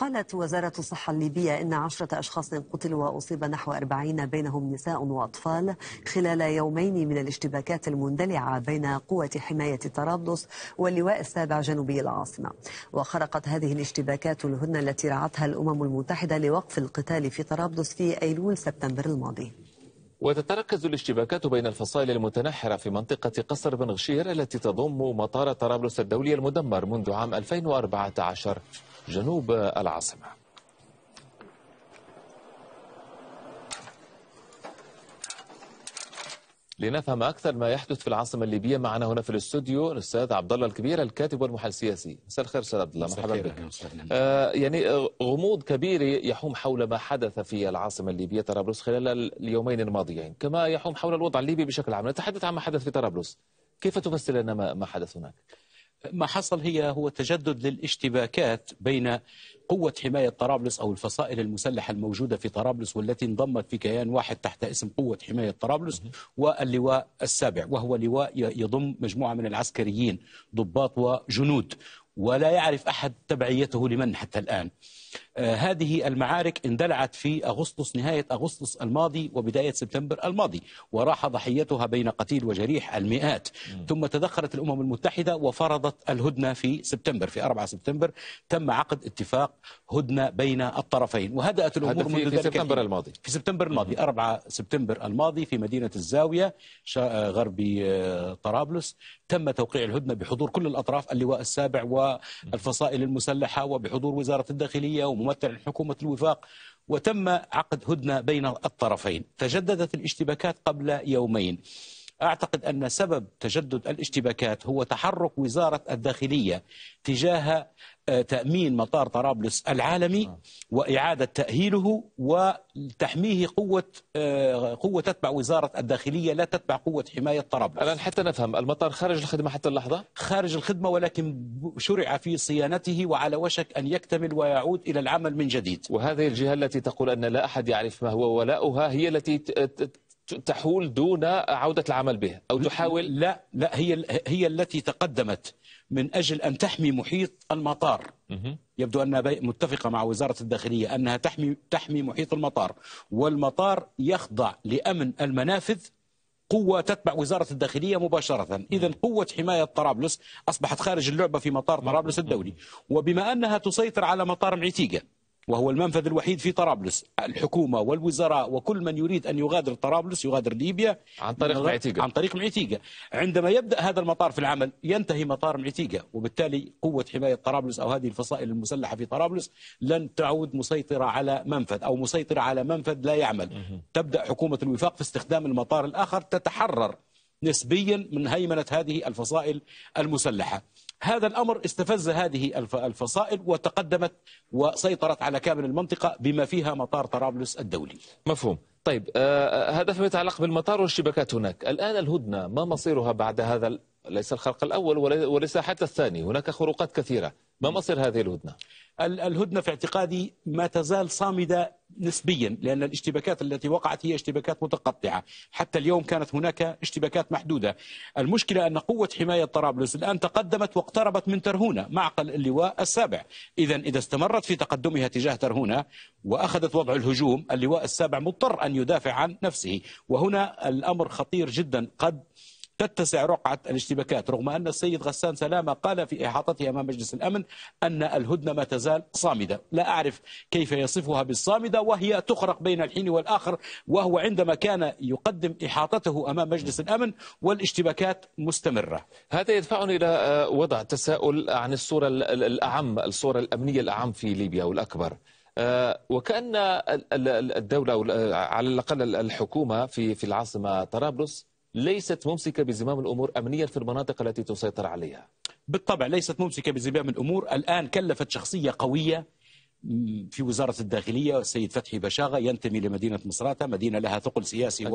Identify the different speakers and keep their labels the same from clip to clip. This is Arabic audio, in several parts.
Speaker 1: قالت وزارة الصحة الليبية إن عشرة أشخاص قتلوا وأصيب نحو أربعين بينهم نساء وأطفال خلال يومين من الاشتباكات المندلعة بين قوة حماية طرابلس واللواء السابع جنوبي العاصمة وخرقت هذه الاشتباكات الهدنة التي رعتها الأمم المتحدة لوقف القتال في طرابلس في أيلول سبتمبر الماضي
Speaker 2: وتتركز الاشتباكات بين الفصائل المتنحرة في منطقة قصر بن غشير التي تضم مطار طرابلس الدولي المدمر منذ عام 2014 جنوب العاصمة لنفهم اكثر ما يحدث في العاصمه الليبيه معنا هنا في الاستوديو الاستاذ عبد الله الكبير الكاتب والمحلل السياسي مساء الخير استاذ عبد الله مرحبا بك آه يعني غموض كبير يحوم حول ما حدث في العاصمه الليبيه طرابلس خلال اليومين الماضيين كما يحوم حول الوضع الليبي بشكل عام نتحدث عن ما حدث في طرابلس كيف تفسر لنا ما حدث
Speaker 1: هناك ما حصل هي هو تجدد للاشتباكات بين قوة حماية طرابلس أو الفصائل المسلحة الموجودة في طرابلس والتي انضمت في كيان واحد تحت اسم قوة حماية طرابلس واللواء السابع وهو لواء يضم مجموعة من العسكريين ضباط وجنود ولا يعرف أحد تبعيته لمن حتى الآن آه، هذه المعارك اندلعت في أغسطس نهاية أغسطس الماضي وبداية سبتمبر الماضي وراح ضحيتها بين قتيل وجريح المئات ثم تدخلت الأمم المتحدة وفرضت الهدنة في سبتمبر في 4 سبتمبر تم عقد اتفاق هدنة بين الطرفين وهدأت الأمور في, منذ في سبتمبر الماضي في سبتمبر الماضي 4 سبتمبر الماضي في مدينة الزاوية آه، غرب آه، طرابلس تم توقيع الهدنة بحضور كل الأطراف اللواء السابع والفصائل المسلحة وبحضور وزارة الداخلية الدولية وممثل حكومه الوفاق وتم عقد هدنة بين الطرفين تجددت الاشتباكات قبل يومين أعتقد أن سبب تجدد الاشتباكات هو تحرك وزارة الداخلية تجاه آه، تأمين مطار طرابلس العالمي نعم. وإعادة تأهيله وتحميه قوة آه، قوة تتبع وزارة الداخلية لا تتبع قوة حماية طرابلس الآن حتى نفهم المطار خارج الخدمة حتى اللحظة؟ خارج الخدمة ولكن شرع في صيانته وعلى
Speaker 2: وشك أن يكتمل ويعود إلى العمل من جديد وهذه الجهة التي تقول أن لا أحد يعرف ما هو ولاؤها هي التي تحول دون عودة العمل بها أو تحاول لا
Speaker 1: لا هي هي التي تقدمت من أجل أن تحمي محيط المطار يبدو أنها متفقة مع وزارة الداخلية أنها تحمي تحمي محيط المطار والمطار يخضع لأمن المنافذ قوة تتبع وزارة الداخلية مباشرة إذا قوة حماية طرابلس أصبحت خارج اللعبة في مطار طرابلس الدولي وبما أنها تسيطر على مطار معتيقة وهو المنفذ الوحيد في طرابلس الحكومة والوزراء وكل من يريد أن يغادر طرابلس يغادر ليبيا عن طريق معتيقة عن طريق معتيقة عندما يبدأ هذا المطار في العمل ينتهي مطار معتيقة وبالتالي قوة حماية طرابلس أو هذه الفصائل المسلحة في طرابلس لن تعود مسيطرة على منفذ أو مسيطرة على منفذ لا يعمل تبدأ حكومة الوفاق في استخدام المطار الآخر تتحرر نسبيا من هيمنة هذه الفصائل المسلحة هذا الأمر استفز هذه الفصائل وتقدمت وسيطرت على كامل المنطقة بما فيها مطار طرابلس الدولي
Speaker 2: مفهوم طيب هذا آه، آه، فيما يتعلق بالمطار والشبكات هناك الآن الهدنة ما مصيرها بعد هذا ليس الخرق الأول وليس حتى الثاني هناك خروقات كثيرة ما مصير هذه الهدنة؟
Speaker 1: الهدنة في اعتقادي ما تزال صامدة نسبيا لأن الاشتباكات التي وقعت هي اشتباكات متقطعة حتى اليوم كانت هناك اشتباكات محدودة المشكلة أن قوة حماية طرابلس الآن تقدمت واقتربت من ترهونة معقل اللواء السابع إذا إذا استمرت في تقدمها تجاه ترهونة وأخذت وضع الهجوم اللواء السابع مضطر أن يدافع عن نفسه وهنا الأمر خطير جدا قد تتسع رقعة الاشتباكات رغم أن السيد غسان سلامة قال في إحاطته أمام مجلس الأمن أن الهدنة ما تزال صامدة لا أعرف كيف يصفها بالصامدة وهي تخرق بين الحين والآخر وهو عندما كان يقدم إحاطته أمام مجلس الأمن والاشتباكات مستمرة
Speaker 2: هذا يدفعني إلى آه، وضع تساؤل عن الصورة الأعم الصورة الأمنية الأعم في ليبيا والأكبر آه، وكأن الدولة على الأقل الحكومة في في العاصمة طرابلس ليست ممسكة بزمام الأمور
Speaker 1: أمنيا في المناطق التي تسيطر عليها بالطبع ليست ممسكة بزمام الأمور الآن كلفت شخصية قوية في وزارة الداخلية السيد فتحي بشاغة ينتمي لمدينة مصراتة مدينة لها ثقل سياسي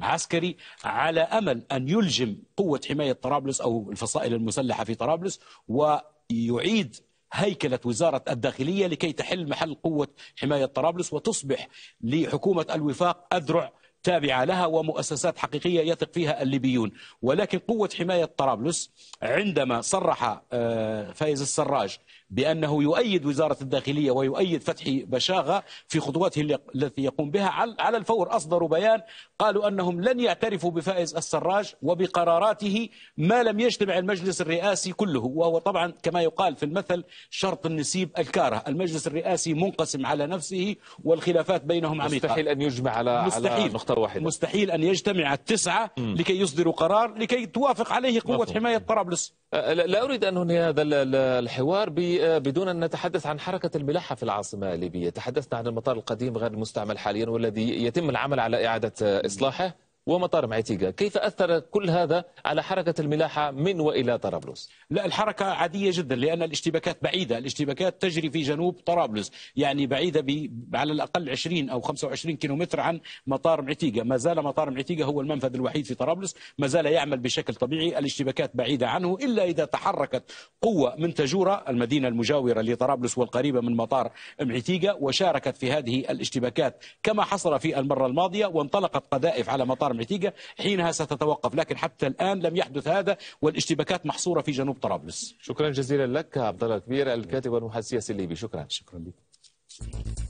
Speaker 1: وعسكري على أمل أن يلجم قوة حماية طرابلس أو الفصائل المسلحة في طرابلس ويعيد هيكلة وزارة الداخلية لكي تحل محل قوة حماية طرابلس وتصبح لحكومة الوفاق أذرع تابعة لها ومؤسسات حقيقية يثق فيها الليبيون ولكن قوة حماية طرابلس عندما صرح آه، فايز السراج بأنه يؤيد وزارة الداخلية ويؤيد فتحي بشاغة في خطواته التي يقوم بها على الفور أصدروا بيان قالوا أنهم لن يعترفوا بفائز السراج وبقراراته ما لم يجتمع المجلس الرئاسي كله وهو طبعا كما يقال في المثل شرط النسيب الكاره المجلس الرئاسي منقسم على نفسه والخلافات بينهم عميقة مستحيل أن يجمع على, مستحيل على نقطة واحدة مستحيل أن يجتمع التسعة م. لكي يصدروا قرار لكي توافق عليه قوة مفهوم. حماية طرابلس
Speaker 2: آه، لا أريد أن أنهي هذا الحوار آه، بدون أن نتحدث عن حركة الملاحة في العاصمة الليبية تحدثنا عن المطار القديم غير المستعمل حاليا والذي يتم العمل على إعادة آه، إصلاحه ومطار معتيقة كيف أثر كل هذا على حركة
Speaker 1: الملاحة من وإلى طرابلس لا الحركة عادية جدا لأن الاشتباكات بعيدة الاشتباكات تجري في جنوب طرابلس يعني بعيدة ب... على الأقل 20 أو 25 كيلومتر عن مطار معتيقة ما زال مطار معتيقة هو المنفذ الوحيد في طرابلس ما زال يعمل بشكل طبيعي الاشتباكات بعيدة عنه إلا إذا تحركت قوة من تجورة المدينة المجاورة لطرابلس والقريبة من مطار معتيقة وشاركت في هذه الاشتباكات كما حصل في المرة الماضية وانطلقت قذائف على مطار تتفاقم النتيجة حينها ستتوقف لكن حتى الآن لم يحدث هذا والاشتباكات محصورة في جنوب طرابلس
Speaker 2: شكرا جزيلا لك عبد الله الكبير الكاتب والمحلل السياسي الليبي شكرا شكرا
Speaker 1: لك